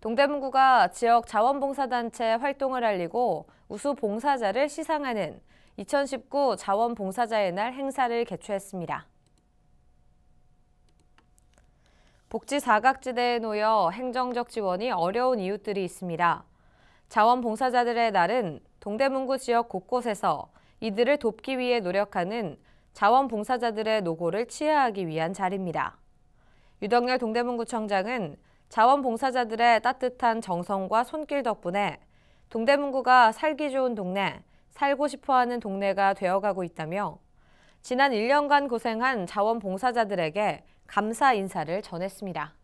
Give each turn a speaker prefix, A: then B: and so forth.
A: 동대문구가 지역 자원봉사단체 활동을 알리고 우수 봉사자를 시상하는 2019 자원봉사자의 날 행사를 개최했습니다. 복지 사각지대에 놓여 행정적 지원이 어려운 이웃들이 있습니다. 자원봉사자들의 날은 동대문구 지역 곳곳에서 이들을 돕기 위해 노력하는 자원봉사자들의 노고를 치하하기 위한 자리입니다. 유덕열 동대문구청장은 자원봉사자들의 따뜻한 정성과 손길 덕분에 동대문구가 살기 좋은 동네, 살고 싶어하는 동네가 되어가고 있다며 지난 1년간 고생한 자원봉사자들에게 감사 인사를 전했습니다.